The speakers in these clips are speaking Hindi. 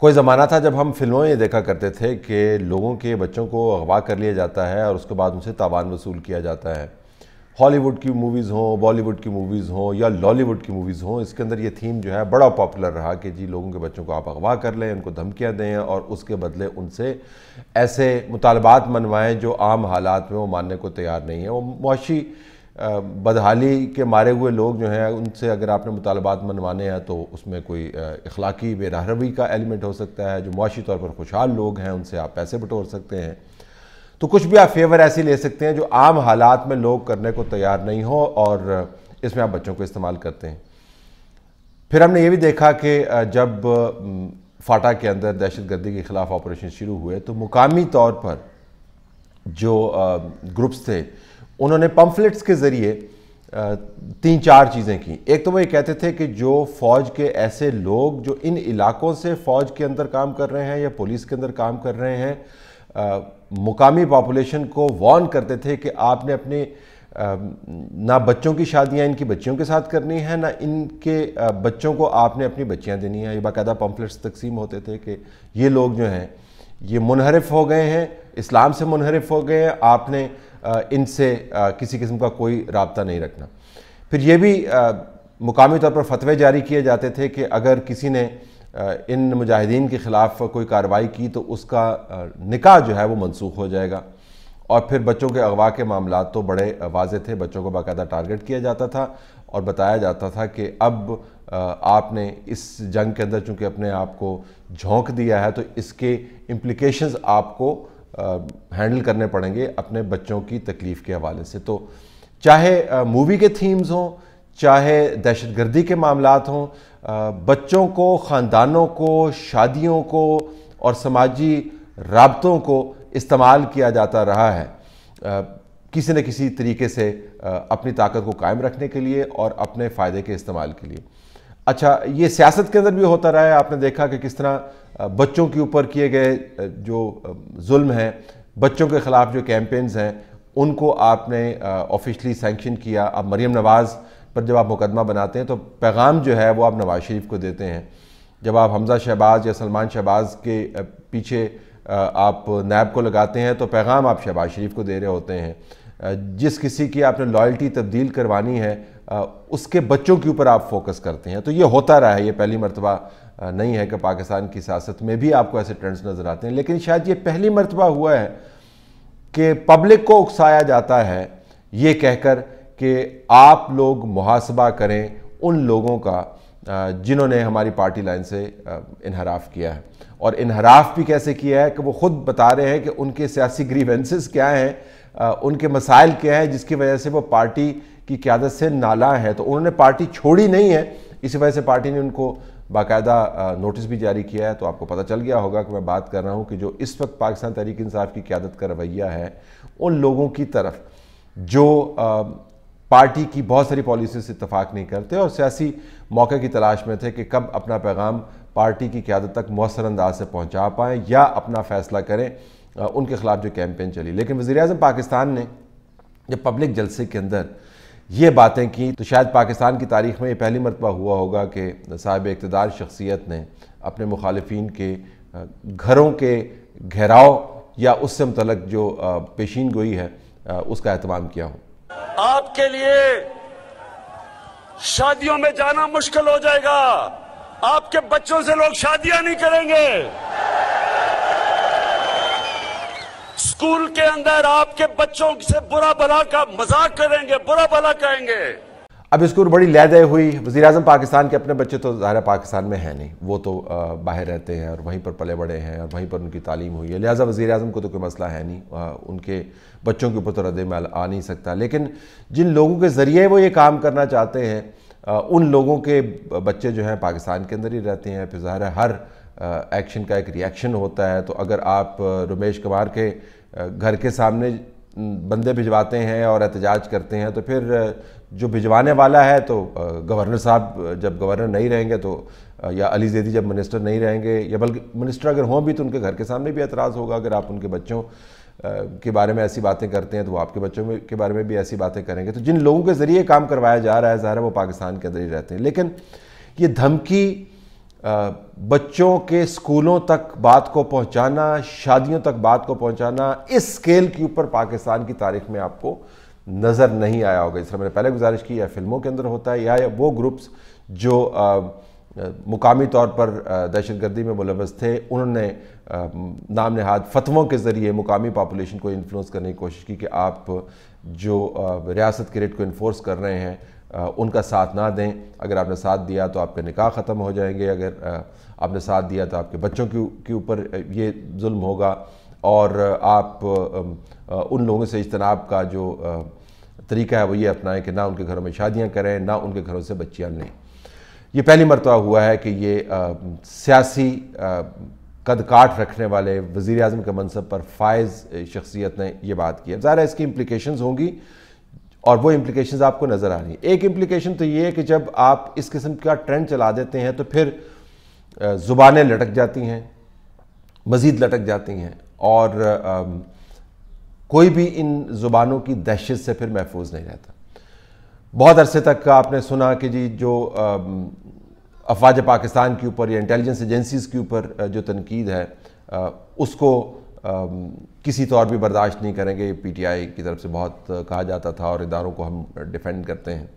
कोई ज़माना था जब हम फिल्मों में देखा करते थे कि लोगों के बच्चों को अगवा कर लिया जाता है और उसके बाद उनसे तावान वसूल किया जाता है हॉलीवुड की मूवीज़ हों बॉलीवुड की मूवीज़ हों या लॉलीवुड की मूवीज़ हों इसके अंदर ये थीम जो है बड़ा पॉपुलर रहा कि जी लोगों के बच्चों को आप अगवा कर लें उनको धमकियाँ दें और उसके बदले उनसे ऐसे मुतालबात मनवाएँ जो आम हालात में वो मानने को तैयार नहीं है वो मुशी बदहाली के मारे हुए लोग जो हैं उनसे अगर आपने मुतालबात मनवाने हैं तो उसमें कोई अखलाकी बेरहरवी का एलिमेंट हो सकता है जो मुआशी तौर पर खुशहाल लोग हैं उनसे आप पैसे बटोर सकते हैं तो कुछ भी आप फेवर ऐसी ले सकते हैं जो आम हालात में लोग करने को तैयार नहीं हो और इसमें आप बच्चों को इस्तेमाल करते हैं फिर हमने ये भी देखा कि जब फाटा के अंदर दहशत गर्दी के ख़िलाफ़ ऑपरेशन शुरू हुए तो मुकामी तौर पर जो ग्रुप्स थे उन्होंने पम्फलेट्स के ज़रिए तीन चार चीज़ें की एक तो वो ये कहते थे कि जो फ़ौज के ऐसे लोग जो इन इलाकों से फ़ौज के अंदर काम कर रहे हैं या पुलिस के अंदर काम कर रहे हैं आ, मुकामी पॉपुलेशन को वॉर्न करते थे कि आपने अपने आ, ना बच्चों की शादियां इनकी बच्चियों के साथ करनी है ना इनके आ, बच्चों को आपने अपनी बच्चियां देनी है ये बाकायदा पम्फलेट्स तकसीम होते थे कि ये लोग जो हैं ये मुनहरफ हो गए हैं इस्लाम से मुनहरफ हो गए हैं आपने इनसे किसी किस्म का कोई रबता नहीं रखना फिर ये भी मुकामी तौर पर फतवे जारी किए जाते थे कि अगर किसी ने इन मुजाहिदीन के ख़िलाफ़ कोई कार्रवाई की तो उसका निकाह जो है वो मनसूख हो जाएगा और फिर बच्चों के अगवा के मामला तो बड़े वाजे थे बच्चों को बाकायदा टारगेट किया जाता था और बताया जाता था कि अब आपने इस जंग के अंदर चूँकि अपने आप को झोंक दिया है तो इसके इम्प्लिकेशंस आपको हैंडल करने पड़ेंगे अपने बच्चों की तकलीफ़ के हवाले से तो चाहे मूवी के थीम्स हों चाहे दहशत गर्दी के मामला हों बच्चों को ख़ानदानों को शादियों को और समाजी रबतों को इस्तेमाल किया जाता रहा है आ, किसी न किसी तरीके से आ, अपनी ताकत को कायम रखने के लिए और अपने फ़ायदे के इस्तेमाल के लिए अच्छा ये सियासत के अंदर भी होता रहा है आपने देखा कि किस तरह बच्चों के ऊपर किए गए जो जुल्म हैं बच्चों के ख़िलाफ़ जो कैंपेन्स हैं उनको आपने ऑफिशली सेंक्शन किया अब मरीम नवाज़ पर जब आप मुकदमा बनाते हैं तो पैगाम जो है वो आप नवाज़ शरीफ को देते हैं जब आप हमज़ा शहबाज या सलमान शहबाज के पीछे आप नैब को लगाते हैं तो पैगाम आप शहबाज शरीफ को दे रहे होते हैं जिस किसी की आपने लॉयल्टी तब्दील करवानी है उसके बच्चों के ऊपर आप फोकस करते हैं तो ये होता रहा है ये पहली मरतबा नहीं है कि पाकिस्तान की सियासत में भी आपको ऐसे ट्रेंड्स नज़र आते हैं लेकिन शायद ये पहली मरतबा हुआ है कि पब्लिक को उकसाया जाता है ये कहकर कि आप लोग मुहासबा करें उन लोगों का जिन्होंने हमारी पार्टी लाइन से इनहराफ किया है और इनहराफ भी कैसे किया है कि वो खुद बता रहे हैं कि उनके सियासी ग्रीवेंसेस क्या हैं उनके मसाइल क्या हैं जिसकी वजह से वो पार्टी की क्यादत से नाला है तो उन्होंने पार्टी छोड़ी नहीं है इसी वजह से पार्टी ने उनको बाकायदा नोटिस भी जारी किया है तो आपको पता चल गया होगा कि मैं बात कर रहा हूँ कि जो इस वक्त पाकिस्तान तहरीक इंसाफ की क्यादत का रवैया है उन लोगों की तरफ जो पार्टी की बहुत सारी पॉलिसी से इतफाक़ नहीं करते और सियासी मौके की तलाश में थे कि कब अपना पैगाम पार्टी की क्यादत तक मौसर अंदाज से पहुँचा पाएँ या अपना फैसला करें उनके खिलाफ जो कैंपेन चली लेकिन वज़ी अजम पाकिस्तान ने जब पब्लिक जलसे के अंदर ये बातें की तो शायद पाकिस्तान की तारीख में ये पहली मरतबा हुआ होगा कि साहब इकतदार शख्सियत ने अपने मुखालफन के घरों के घेराव या उससे मतलब जो पेशीन गोई है उसका अहतमाम किया हो आपके लिए शादियों में जाना मुश्किल हो जाएगा आपके बच्चों से लोग शादियां नहीं करेंगे स्कूल के अंदर आपके बच्चों से बुरा भला का मजाक करेंगे बुरा भला कहेंगे अब स्कूल बड़ी लहदय हुई वजी अजम पाकिस्तान के अपने बच्चे तो ज़ाहिर पाकिस्तान में है नहीं वो तो बाहर रहते हैं और वहीं पर पले बड़े हैं और वहीं पर उनकी तालीम हुई है लिहाजा वज़ी अजम को तो कोई मसला है नहीं उनके बच्चों के ऊपर तो रद्द में आ नहीं सकता लेकिन जिन लोगों के ज़रिए वो ये काम करना चाहते हैं उन लोगों के बच्चे जो हैं पाकिस्तान के अंदर ही रहते हैं फिर ज़ाहिर हर एक्शन का एक रिएक्शन होता है तो अगर आप रमेश कुमार के घर के सामने बंदे भिजवाते हैं और एहतजाज करते हैं तो फिर जो भिजवाने वाला है तो गवर्नर साहब जब गवर्नर नहीं रहेंगे तो या अली जैदी जब मिनिस्टर नहीं रहेंगे या बल्कि मिनिस्टर अगर हों भी तो उनके घर के सामने भी एतराज़ होगा अगर आप उनके बच्चों के बारे में ऐसी बातें करते हैं तो वो आपके बच्चों में के बारे में भी ऐसी बातें करेंगे तो जिन लोगों के ज़रिए काम करवाया जा रहा है ज़ाहिर वो पाकिस्तान के अंदर ही रहते हैं लेकिन ये धमकी बच्चों के स्कूलों तक बात को पहुंचाना शादियों तक बात को पहुंचाना इस स्केल के ऊपर पाकिस्तान की तारीख में आपको नज़र नहीं आया होगा इसलिए मैंने पहले गुजारिश की या फिल्मों के अंदर होता है या, या वो ग्रुप्स जो आ, मुकामी तौर पर दहशत गर्दी में मुलवस थे उन्होंने नाम नहाद फतवों के ज़रिए मुकामी पापोलेशन को इन्फ्लुएंस करने की कोशिश की कि आप जो रियासत के रेट को इन्फोर्स कर रहे हैं उनका साथ ना दें अगर आपने साथ दिया तो आपके निकाह ख़त्म हो जाएंगे अगर आपने साथ दिया तो आपके बच्चों के ऊपर ये जुल्म होगा और आप उन लोगों से इजतनाब का जो तरीका है वो ये अपनाएं कि ना उनके घरों में शादियां करें ना उनके घरों से बच्चियां लें ये पहली मरतबा हुआ है कि ये सियासी काट रखने वाले वज़ी अजम के मनसब पर फायज़ शख्सियत ने यह बात की अब ज़ाहिर इसकी इम्प्लिकेशन होंगी और वो इम्प्लीकेशन आपको नज़र आ रही हैं एक इम्प्लिकेशन तो ये है कि जब आप इस किस्म का ट्रेंड चला देते हैं तो फिर ज़ुबानें लटक जाती हैं मज़ीद लटक जाती हैं और कोई भी इन ज़ुबानों की दहशत से फिर महफूज नहीं रहता बहुत अरसे तक आपने सुना कि जी जो अफवाज पाकिस्तान के ऊपर या इंटेलिजेंस एजेंसीज़ के ऊपर जो तनकीद है उसको किसी तौर तो भी बर्दाश्त नहीं करेंगे पीटीआई की तरफ से बहुत कहा जाता था और इदारों को हम डिफेंड करते हैं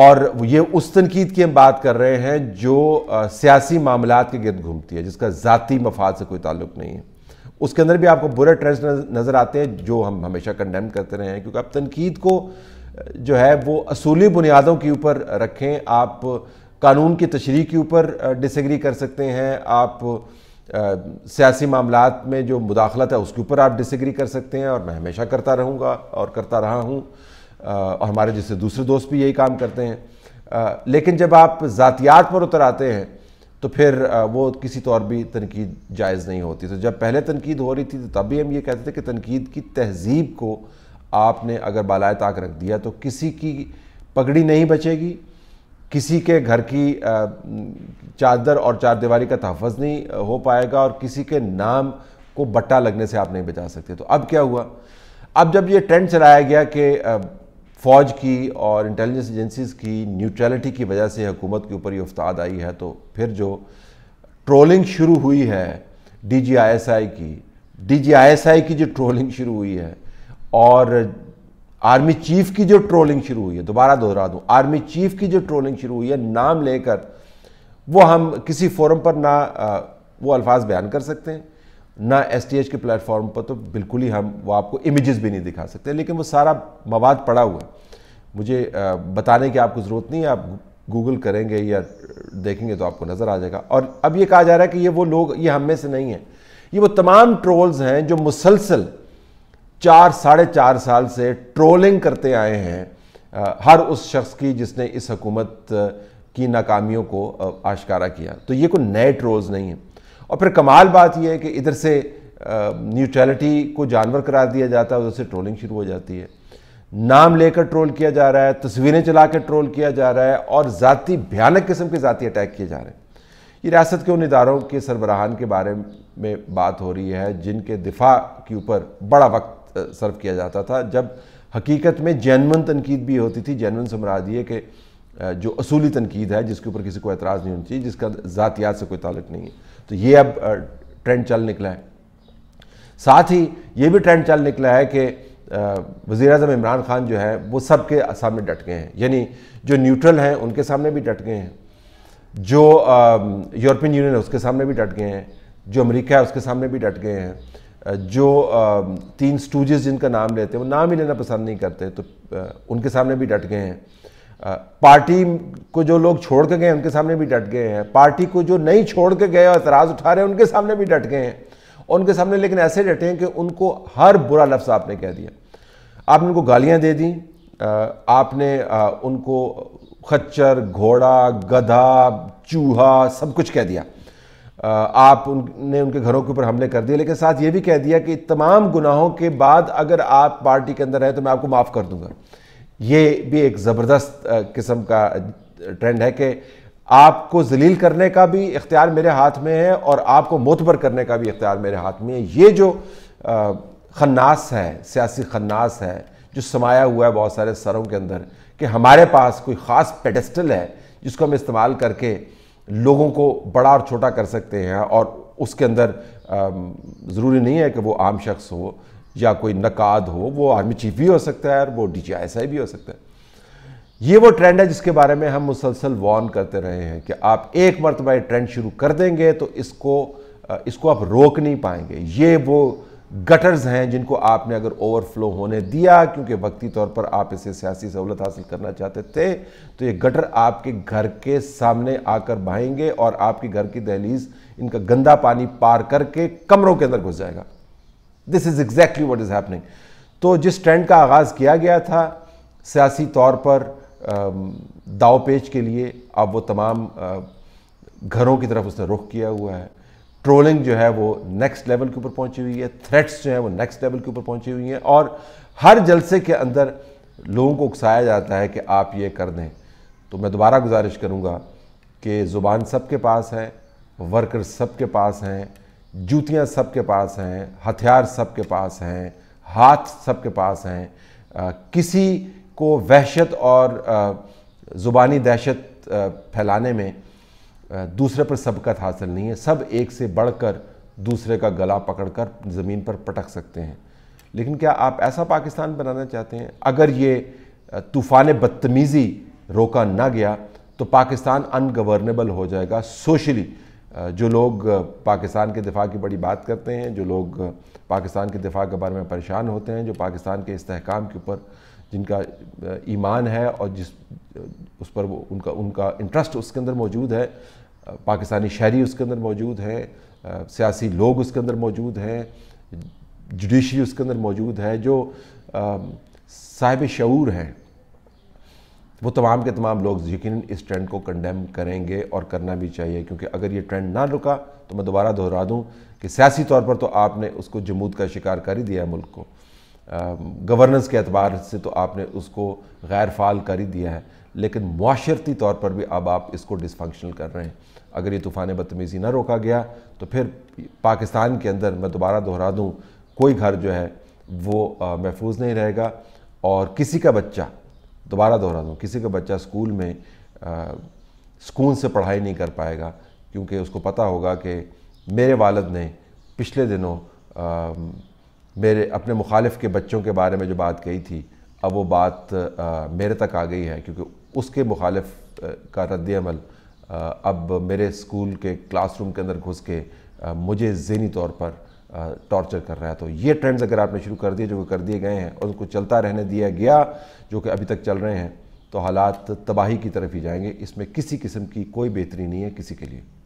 और ये उस तनकीद की हम बात कर रहे हैं जो सियासी मामला के गर्द घूमती है जिसका ज़ाती मफाद से कोई ताल्लुक नहीं है उसके अंदर भी आपको बुरे ट्रेंड्स नज़र आते हैं जो हम हमेशा कंडेम करते रहे हैं क्योंकि आप तनकीद को जो है वो असूली बुनियादों के ऊपर रखें आप कानून की तशरी के ऊपर डिसग्री कर सकते हैं आप सियासी मामला में जो मुदाखलत है उसके ऊपर आप डिसग्री कर सकते हैं और मैं हमेशा करता रहूँगा और करता रहा हूँ और हमारे जैसे दूसरे दोस्त भी यही काम करते हैं आ, लेकिन जब आप ज़ातियात पर उतर आते हैं तो फिर आ, वो किसी तौर तो भी तनकीद जायज़ नहीं होती तो जब पहले तनकीद हो रही थी तो तब भी हम ये कहते थे कि तनकीद की तहजीब को आपने अगर बालाय ताक रख दिया तो किसी की पगड़ी नहीं बचेगी किसी के घर की चादर और चार दीवारी का तहफ़ नहीं हो पाएगा और किसी के नाम को बट्टा लगने से आप नहीं बचा सकते तो अब क्या हुआ अब जब ये ट्रेंड चलाया गया कि फ़ौज की और इंटेलिजेंस एजेंसीज़ की न्यूट्रलिटी की वजह से हुकूमत के ऊपर ये उफ्ताद आई है तो फिर जो ट्रोलिंग शुरू हुई है D G I S I की D G I S I की जो ट्रोलिंग शुरू हुई है और आर्मी चीफ की जो ट्रोलिंग शुरू हुई है दोबारा दोहरा दूं आर्मी चीफ की जो ट्रोलिंग शुरू हुई है नाम लेकर वो हम किसी फोरम पर ना वो अल्फाज बयान कर सकते हैं ना एस के प्लेटफॉर्म पर तो बिल्कुल ही हम वो आपको इमेजेस भी नहीं दिखा सकते लेकिन वो सारा मवाद पड़ा हुआ है मुझे बताने की आपको ज़रूरत नहीं है आप गूगल करेंगे या देखेंगे तो आपको नज़र आ जाएगा और अब ये कहा जा रहा है कि ये वो लोग ये हम में से नहीं है ये वो तमाम ट्रोल्स हैं जो मुसलसल चार साढ़े चार साल से ट्रोलिंग करते आए हैं हर उस शख्स की जिसने इस हकूमत की नाकामियों को आश्कारा किया तो ये कोई नए ट्रोल्स नहीं है और फिर कमाल बात यह है कि इधर से न्यूट्रलिटी को जानवर करार दिया जाता है उधर से ट्रोलिंग शुरू हो जाती है नाम लेकर ट्रोल किया जा रहा है तस्वीरें चला कर ट्रोल किया जा रहा है और ज़ाती भयानक किस्म के ज़ाती अटैक किए जा रहे हैं ये रियासत के उन इदारों के सरबराहान के बारे में बात हो रही है जिनके दिफा के ऊपर बड़ा वक्त सर्व किया जाता था जब हकीकत में जैन तनकीद भी होती थी जैन से मरा दिए कि जो असूली तनकीद है जिसके ऊपर किसी को एतराज़ नहीं होना चाहिए जिसका ज़ातियात से कोई ताल्लुक नहीं है तो ये अब ट्रेंड चल निकला है साथ ही ये भी ट्रेंड चल निकला है कि वज़ी अजम इमरान खान जो है वो सब के सामने डट गए हैं यानी जो न्यूट्रल हैं उनके सामने भी डट गए हैं जो यूरोपियन यूनियन है उसके सामने भी डट गए हैं जो अमेरिका है उसके सामने भी डट गए हैं जो तीन स्टूजेस जिनका नाम लेते हैं वो नाम ही लेना पसंद नहीं करते तो उनके सामने भी डट गए हैं पार्टी को जो लोग छोड़ के गए उनके सामने भी डट गए हैं पार्टी को जो नहीं छोड़ के गए और एतराज़ उठा रहे हैं उनके सामने भी डट गए हैं उनके सामने लेकिन ऐसे डटे हैं कि उनको हर बुरा लफ्ज़ आपने कह दिया आपने उनको गालियाँ दे दी आपने उनको खच्चर घोड़ा गधा चूहा सब कुछ कह दिया आप उनने उनके घरों के ऊपर हमले कर दिए लेकिन साथ ये भी कह दिया कि तमाम गुनाहों के बाद अगर आप पार्टी के अंदर हैं तो मैं आपको माफ़ कर दूंगा ये भी एक ज़बरदस्त किस्म का ट्रेंड है कि आपको जलील करने का भी इख्तियार मेरे हाथ में है और आपको मोतबर करने का भी इख्तियार मेरे हाथ में है ये जो खन्नास है सियासी खन्नास है जो समाया हुआ है बहुत सारे सरों के अंदर कि हमारे पास कोई ख़ास पेडस्टल है जिसको हम इस्तेमाल करके लोगों को बड़ा और छोटा कर सकते हैं और उसके अंदर ज़रूरी नहीं है कि वो आम शख्स हो या कोई नकाद हो वो आर्मी चीफ भी हो सकता है और वो डी भी हो सकता है ये वो ट्रेंड है जिसके बारे में हम मुसलसल वॉर्न करते रहे हैं कि आप एक मरतबा ट्रेंड शुरू कर देंगे तो इसको इसको आप रोक नहीं पाएंगे ये वो गटर्स हैं जिनको आपने अगर ओवरफ्लो होने दिया क्योंकि वक्ती तौर पर आप इसे सियासी सहूलत हासिल करना चाहते थे तो ये गटर आपके घर के सामने आकर बहेंगे और आपके घर की दहलीज इनका गंदा पानी पार करके कमरों के अंदर घुस जाएगा this is exactly what is happening तो जिस ट्रेंड का आगाज़ किया गया था सियासी तौर पर दाव पेच के लिए अब वो तमाम घरों की तरफ उसने रुख किया हुआ है ट्रोलिंग जो है वो नेक्स्ट लेवल के ऊपर पहुंची हुई है थ्रेट्स जो है वो नेक्स्ट लेवल के ऊपर पहुंची हुई हैं और हर जलसे के अंदर लोगों को उकसाया जाता है कि आप ये कर दें तो मैं दोबारा गुजारिश करूँगा कि ज़ुबान सब के पास है वर्कर सब के पास हैं जूतियाँ सब के पास हैं हथियार सब के पास हैं हाथ सब के पास हैं किसी को वहशत और ज़ुबानी दहशत फैलाने में दूसरे पर सबकत हासिल नहीं है सब एक से बढ़कर दूसरे का गला पकड़कर ज़मीन पर पटक सकते हैं लेकिन क्या आप ऐसा पाकिस्तान बनाना चाहते हैं अगर ये तूफ़ान बदतमीज़ी रोका ना गया तो पाकिस्तान अनगवर्नेबल हो जाएगा सोशली जो लोग पाकिस्तान के दिफा की बड़ी बात करते हैं जो लोग पाकिस्तान के दिफा के बारे में परेशान होते हैं जो पाकिस्तान के इसकाम के ऊपर जिनका ईमान है और जिस उस पर वो उनका उनका इंटरेस्ट उसके अंदर मौजूद है पाकिस्तानी शहरी उसके अंदर मौजूद हैं सियासी लोग उसके अंदर मौजूद हैं जुडिशरी उसके अंदर मौजूद है जो साहिब शूर हैं वो तमाम के तमाम लोग यकीन इस ट्रेंड को कंडेम करेंगे और करना भी चाहिए क्योंकि अगर ये ट्रेंड ना रुका तो मैं दोबारा दोहरा दूं कि सियासी तौर पर तो आपने उसको जमूद का शिकार कर ही दिया है मुल्क को गवर्नेंस के अतबार से तो आपने उसको गैर फाल कर ही दिया है लेकिन माशरती तौर पर भी अब आप इसको डिसफंक्शनल कर रहे हैं अगर ये तूफ़ान बदतमीज़ी ना रोका गया तो फिर पाकिस्तान के अंदर मैं दोबारा दोहरा दूँ कोई घर जो है वो महफूज नहीं रहेगा और किसी का बच्चा दोबारा दोहरा दूँ किसी का बच्चा स्कूल में सुकून से पढ़ाई नहीं कर पाएगा क्योंकि उसको पता होगा कि मेरे वालद ने पिछले दिनों आ, मेरे अपने मुखालिफ के बच्चों के बारे में जो बात कही थी अब वो बात आ, मेरे तक आ गई है क्योंकि उसके मुखालफ का रद्दमल अब मेरे स्कूल के क्लासरूम के अंदर घुस के मुझे जहनी तौर पर टॉर्चर कर रहा है तो ये ट्रेंड्स अगर आपने शुरू कर दिए जो कर दिए गए हैं और उनको चलता रहने दिया गया जो कि अभी तक चल रहे हैं तो हालात तबाही की तरफ ही जाएंगे इसमें किसी किस्म की कोई बेहतरी नहीं है किसी के लिए